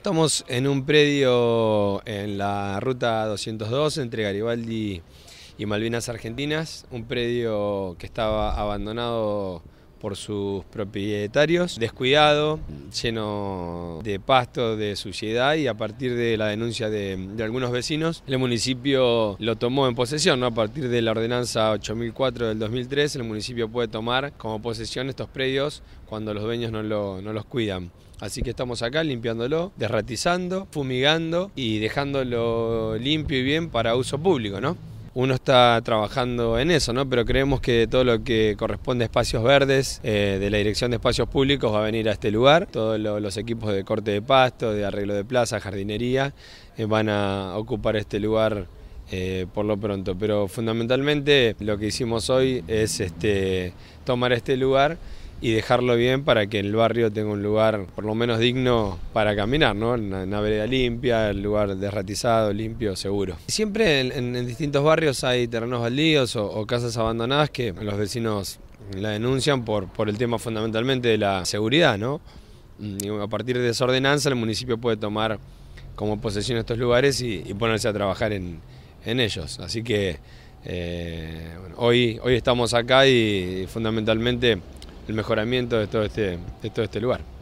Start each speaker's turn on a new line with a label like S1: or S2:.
S1: Estamos en un predio en la ruta 202 entre Garibaldi y Malvinas Argentinas, un predio que estaba abandonado por sus propietarios, descuidado, lleno de pasto, de suciedad y a partir de la denuncia de, algunos vecinos, el municipio lo tomó en posesión, ¿no? a partir de la ordenanza 8004 del 2003, el municipio puede tomar como posesión estos predios cuando los dueños no, los cuidan. Así que estamos acá limpiándolo, derratizando, fumigando y dejándolo limpio y bien para uso público, ¿no? Uno está trabajando en eso, ¿no? Pero creemos que todo lo que corresponde a espacios verdes eh, de la Dirección de Espacios Públicos va a venir a este lugar. Todos los equipos de corte de pasto, de arreglo de plaza, jardinería, eh, van a ocupar este lugar eh, por lo pronto. Pero fundamentalmente lo que hicimos hoy es este, tomar este lugar y dejarlo bien para que el barrio tenga un lugar por lo menos digno para caminar, ¿no? Una, una vereda limpia, el lugar desratizado, limpio, seguro. Siempre en, distintos barrios hay terrenos baldíos o, casas abandonadas que los vecinos la denuncian por, por el tema fundamentalmente de la seguridad, ¿no? Mm, a partir de esa ordenanza el municipio puede tomar como posesión estos lugares y, ponerse a trabajar en, ellos. Así que eh, hoy, hoy estamos acá y fundamentalmente el mejoramiento de todo este, de todo este lugar.